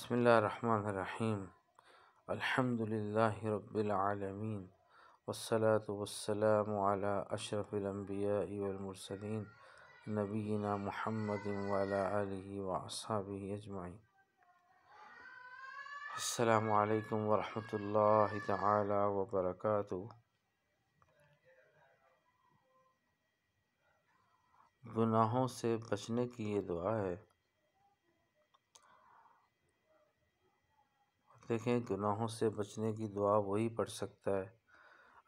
بسم اللہ الرحمن الرحیم الحمد للہ رب العالمین والصلاة والسلام وسلم اشرف الانبیاء والمرسلین نبینا محمد مولا آلہ وعصابہ اجمعین السلام علیکم ورحمۃ اللہ تعالی وبرکاتہ گناہوں سے بچنے کی یہ دعا ہے دیکھیں گناہوں سے بچنے کی دعا وہی پڑھ سکتا ہے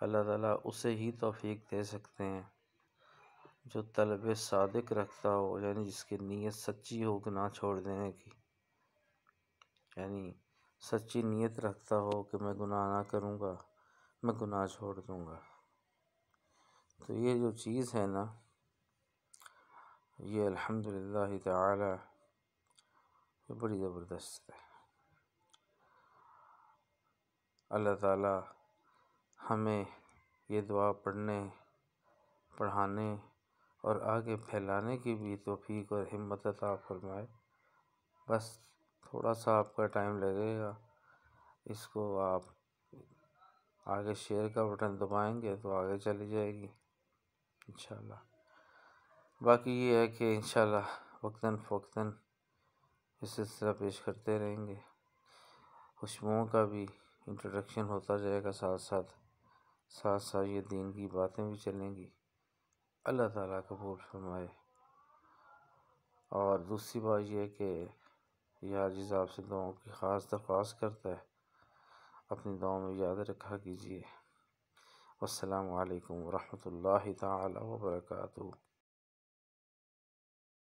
اللہ تعالیٰ اسے ہی توفیق دے سکتے ہیں جو طلب صادق رکھتا ہو یعنی جس کی نیت سچی ہو گناہ چھوڑ دینے کی یعنی سچی نیت رکھتا ہو کہ میں گناہ نہ کروں گا میں گناہ چھوڑ دوں گا تو یہ جو چیز ہے نا یہ الحمدللہ تعالی یہ بڑی زبردست ہے اللہ تعالیٰ ہمیں یہ دعا پڑھنے پڑھانے اور آگے پھیلانے کی بھی توفیق اور ہمت عطا فرمائے بس تھوڑا سا آپ کا ٹائم لگے گا اس کو آپ آگے شیئر کا بٹن دبائیں گے تو آگے چلی جائے گی انشاءاللہ باقی یہ ہے کہ انشاءاللہ وقتاً فوقتاً اس سلسلہ پیش کرتے رہیں گے خوشبوؤں کا بھی انٹروڈکشن ہوتا جائے گا ساتھ ساتھ ساتھ ساتھ یہ دین کی باتیں بھی چلیں گی اللہ تعالیٰ قبول فرمائے اور دوسری بات یہ کہ یہ عاجز آپ سے دعاؤں کی خاص درخواست کرتا ہے اپنی دعاؤں میں یاد رکھا کیجیے السلام علیکم ورحمۃ اللہ تعالی وبرکاتہ